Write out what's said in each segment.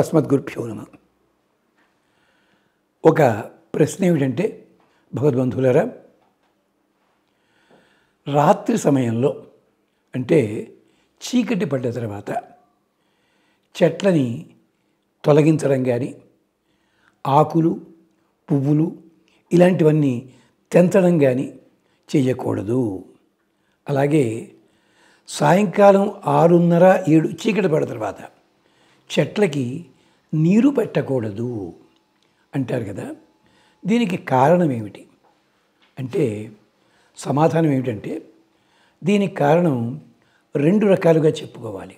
అస్మద్గురుభ్యో నమ ఒక ప్రశ్న ఏమిటంటే భగవద్బంధువులరా రాత్రి సమయంలో అంటే చీకటి పడ్డ తర్వాత చెట్లని తొలగించడం కానీ ఆకులు పువ్వులు ఇలాంటివన్నీ తెంచడం కానీ చేయకూడదు అలాగే సాయంకాలం ఆరున్నర ఏడు చీకటి పడిన తర్వాత చెట్లకి నీరు పెట్టకూడదు అంటారు కదా దీనికి కారణం ఏమిటి అంటే సమాధానం ఏమిటంటే దీనికి కారణం రెండు రకాలుగా చెప్పుకోవాలి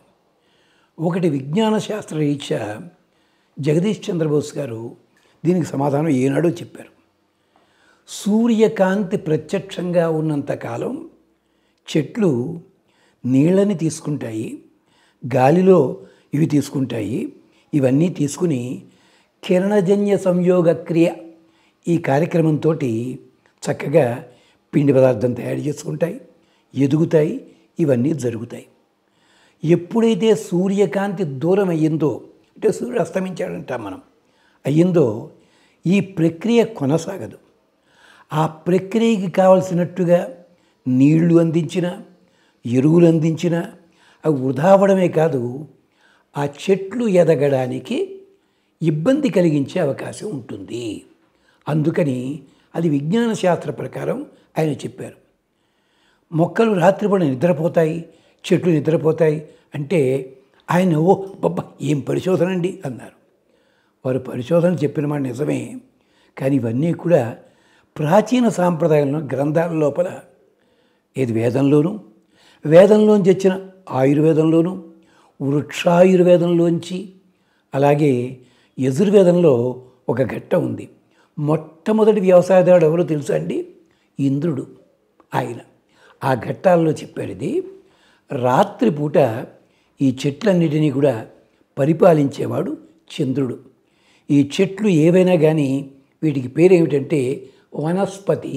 ఒకటి విజ్ఞాన శాస్త్ర రీత్యా జగదీష్ చంద్రబోస్ గారు దీనికి సమాధానం ఏనాడో చెప్పారు సూర్యకాంతి ప్రత్యక్షంగా ఉన్నంతకాలం చెట్లు నీళ్ళని తీసుకుంటాయి గాలిలో ఇవి తీసుకుంటాయి ఇవన్నీ తీసుకుని కిరణజన్య సంయోగ క్రియ ఈ కార్యక్రమంతో చక్కగా పిండి పదార్థం తయారు చేసుకుంటాయి ఎదుగుతాయి ఇవన్నీ జరుగుతాయి ఎప్పుడైతే సూర్యకాంతి దూరం అయ్యిందో అంటే సూర్యుడు అస్తమించాడంటాం మనం అయ్యిందో ఈ ప్రక్రియ కొనసాగదు ఆ ప్రక్రియకి కావలసినట్టుగా నీళ్లు అందించిన ఎరువులు అందించిన అవి వృధావడమే కాదు ఆ చెట్లు ఎదగడానికి ఇబ్బంది కలిగించే అవకాశం ఉంటుంది అందుకని అది విజ్ఞాన శాస్త్ర ప్రకారం ఆయన చెప్పారు మొక్కలు రాత్రిపూట నిద్రపోతాయి చెట్లు నిద్రపోతాయి అంటే ఆయన ఓ బొబ్బా ఏం పరిశోధన అండి అన్నారు వారు పరిశోధన చెప్పిన మాట నిజమే కానీ ఇవన్నీ కూడా ప్రాచీన సాంప్రదాయంలో గ్రంథాల లోపల ఏది వేదంలోనూ వేదంలోంచి వచ్చిన ఆయుర్వేదంలోనూ వృక్షాయుర్వేదంలోంచి అలాగే యజుర్వేదంలో ఒక ఘట్ట ఉంది మొట్టమొదటి వ్యవసాయదారుడు ఎవరో తెలుసా అండి ఇంద్రుడు ఆయన ఆ ఘట్టాలలో చెప్పాడు ఇది రాత్రిపూట ఈ చెట్లన్నిటినీ కూడా పరిపాలించేవాడు చంద్రుడు ఈ చెట్లు ఏవైనా కానీ వీటికి పేరు ఏమిటంటే వనస్పతి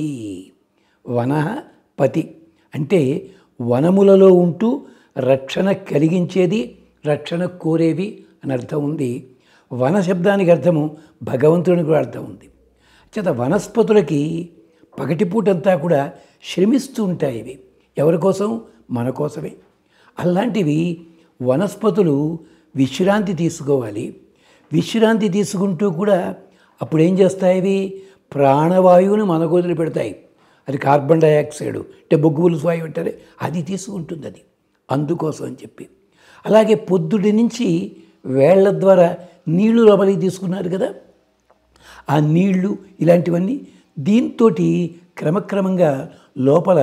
వనపతి అంటే వనములలో ఉంటూ రక్షణ కలిగించేది రక్షణ కోరేవి అని అర్థం ఉంది వన శబ్దానికి అర్థము భగవంతునికి కూడా అర్థం ఉంది చేత వనస్పతులకి పగటిపూటంతా కూడా శ్రమిస్తూ ఉంటాయి ఇవి ఎవరి కోసం మన కోసమే అలాంటివి వనస్పతులు విశ్రాంతి తీసుకోవాలి విశ్రాంతి తీసుకుంటూ కూడా అప్పుడు ఏం చేస్తాయి ఇవి ప్రాణవాయువుని మనకు వదిలిపెడతాయి అది కార్బన్ డైఆక్సైడ్ అంటే బొగ్గు పులుసు వాయువు అంటారే అది తీసుకుంటుంది అది అందుకోసం అని చెప్పి అలాగే పొద్దుడి నుంచి వేళ్ల ద్వారా నీళ్లు లోపలికి తీసుకున్నారు కదా ఆ నీళ్లు ఇలాంటివన్నీ దీంతో క్రమక్రమంగా లోపల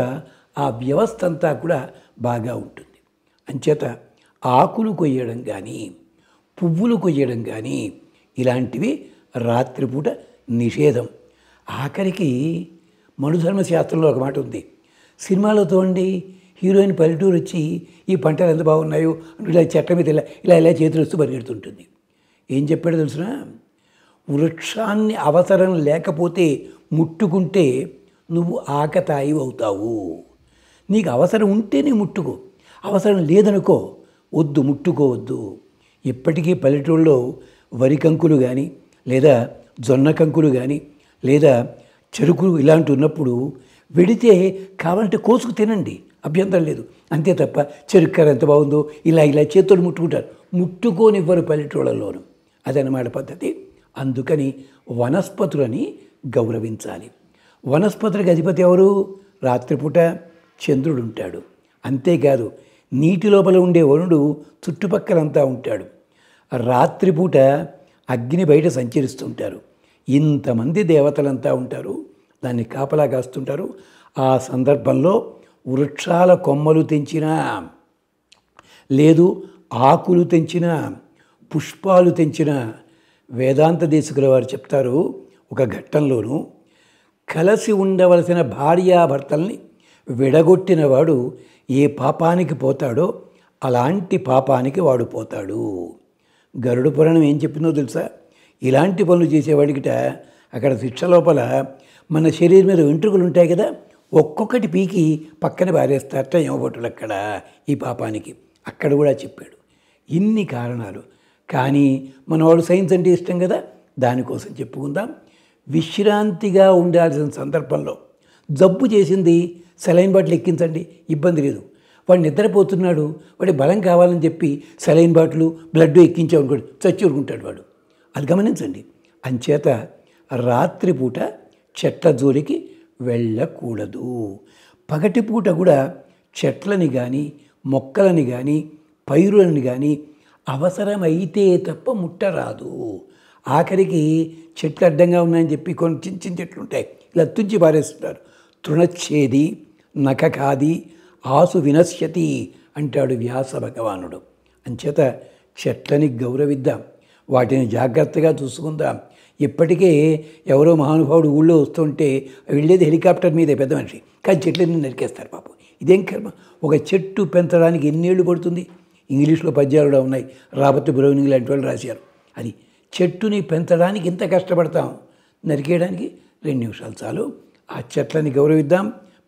ఆ వ్యవస్థ అంతా కూడా బాగా ఉంటుంది అంచేత ఆకులు కొయ్యడం కానీ పువ్వులు కొయ్యడం కానీ ఇలాంటివి రాత్రిపూట నిషేధం ఆఖరికి మనుధర్మశాస్త్రంలో ఒక మాట ఉంది సినిమాలతో అండి హీరోయిన్ పల్లెటూరు వచ్చి ఈ పంటలు ఎంత బాగున్నాయో ఇలా చెట్ల మీద ఇలా ఇలా ఇలా చేతులు వస్తూ పరిగెడుతుంటుంది ఏం చెప్పాడు తెలుసిన వృక్షాన్ని అవసరం లేకపోతే ముట్టుకుంటే నువ్వు ఆకతాయి అవుతావు నీకు అవసరం ఉంటేనే ముట్టుకో అవసరం లేదనుకో వద్దు ముట్టుకోవద్దు ఇప్పటికీ పల్లెటూళ్ళలో వరి కంకులు కానీ లేదా జొన్న కంకులు కానీ లేదా చెరుకు ఇలాంటి ఉన్నప్పుడు వెడితే కావాలంటే కోసుకు తినండి అభ్యంతరం లేదు అంతే తప్ప చెరుక్కర ఎంత బాగుందో ఇలా ఇలా చేతులు ముట్టుకుంటారు ముట్టుకోనివ్వరు పల్లెటూళ్ళలోను అదనమాట పద్ధతి అందుకని వనస్పతులని గౌరవించాలి వనస్పతులకు అధిపతి ఎవరు రాత్రిపూట చంద్రుడు ఉంటాడు అంతేకాదు నీటి లోపల ఉండే వరుణుడు చుట్టుపక్కలంతా ఉంటాడు రాత్రిపూట అగ్ని బయట సంచరిస్తుంటారు ఇంతమంది దేవతలంతా ఉంటారు దాన్ని కాపలా కాస్తుంటారు ఆ సందర్భంలో వృక్షాల కొమ్మలు తెంచినా లేదు ఆకులు తెంచిన పుష్పాలు తెంచిన వేదాంత దేశకుల వారు చెప్తారు ఒక ఘట్టంలోనూ కలసి ఉండవలసిన భార్యాభర్తల్ని విడగొట్టినవాడు ఏ పాపానికి పోతాడో అలాంటి పాపానికి వాడు పోతాడు గరుడ పురాణం ఏం చెప్పిందో తెలుసా ఇలాంటి పనులు చేసేవాడికిట అక్కడ శిక్ష లోపల మన శరీరం మీద వెంట్రుకలు ఉంటాయి కదా ఒక్కొక్కటి పీకి పక్కన పారేస్తారట యమభటులు అక్కడ ఈ పాపానికి అక్కడ కూడా చెప్పాడు ఇన్ని కారణాలు కానీ మనవాడు సైన్స్ అంటే ఇష్టం కదా దానికోసం చెప్పుకుందాం విశ్రాంతిగా ఉండాల్సిన సందర్భంలో జబ్బు చేసింది సెలైన్ బాటిల్ ఎక్కించండి ఇబ్బంది లేదు వాడు నిద్రపోతున్నాడు వాడి బలం కావాలని చెప్పి సెలైన్ బాటిలు బ్లడ్ ఎక్కించామనుకోడు చచ్చి ఊరుకుంటాడు వాడు అది గమనించండి అంచేత రాత్రిపూట చెట్ల జోలికి వెళ్ళకూడదు పగటిపూట కూడా చెట్లని కానీ మొక్కలని కానీ పైరులను కానీ అవసరమైతే తప్ప ముట్టరాదు ఆఖరికి చెట్లు అడ్డంగా ఉన్నాయని చెప్పి కొన్ని చిన్న చిన్న చెట్లు ఉంటాయి ఇలా తుంచి పారేస్తున్నారు తృణచ్ఛేది నఖకాది ఆసు వినశ్యతి అంటాడు వ్యాస భగవానుడు అంచేత చెట్లని గౌరవిద్దాం వాటిని జాగ్రత్తగా చూసుకుందాం ఇప్పటికే ఎవరో మహానుభావుడు ఊళ్ళో వస్తుంటే వెళ్ళేది హెలికాప్టర్ మీదే పెద్ద మనిషి కానీ చెట్లన్నీ నరికేస్తారు పాపం ఇదేం కర్మ ఒక చెట్టు పెంచడానికి ఎన్నేళ్ళు పడుతుంది ఇంగ్లీష్లో పద్యాలు కూడా ఉన్నాయి రాబర్ట్ బ్రౌనింగ్ లాంటి వాళ్ళు రాశారు అది చెట్టుని పెంచడానికి ఇంత కష్టపడతాం నరికేయడానికి రెండు నిమిషాలు చాలు ఆ చెట్లని గౌరవిద్దాం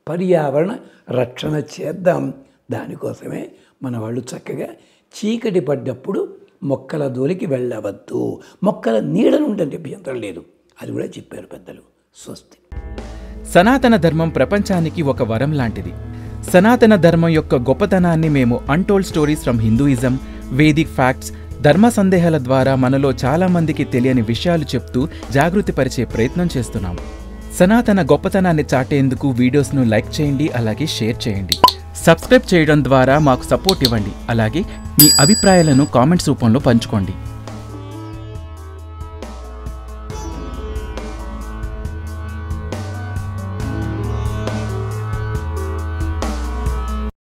పర్యావరణ రక్షణ చేద్దాం దానికోసమే మన వాళ్ళు చక్కగా చీకటి పడ్డప్పుడు మొక్కల జోలికి వెళ్ళవద్దు మొక్కల నీడనుండని చెప్పి లేదు అది కూడా చెప్పారు పెద్దలు స్వస్తి సనాతన ధర్మం ప్రపంచానికి ఒక వరం లాంటిది సనాతన ధర్మం యొక్క గొప్పతనాన్ని మేము untold stories from Hinduism Vedic facts ధర్మ సందేహాల ద్వారా మనలో చాలామందికి తెలియని విషయాలు చెప్తూ జాగృతి పరిచే ప్రయత్నం చేస్తున్నాము సనాతన గొప్పతనాన్ని చాటేందుకు వీడియోస్ను లైక్ చేయండి అలాగే షేర్ చేయండి సబ్స్క్రైబ్ చేయడం ద్వారా మాకు సపోర్ట్ ఇవ్వండి అలాగే మీ అభిప్రాయాలను కామెంట్స్ రూపంలో పంచుకోండి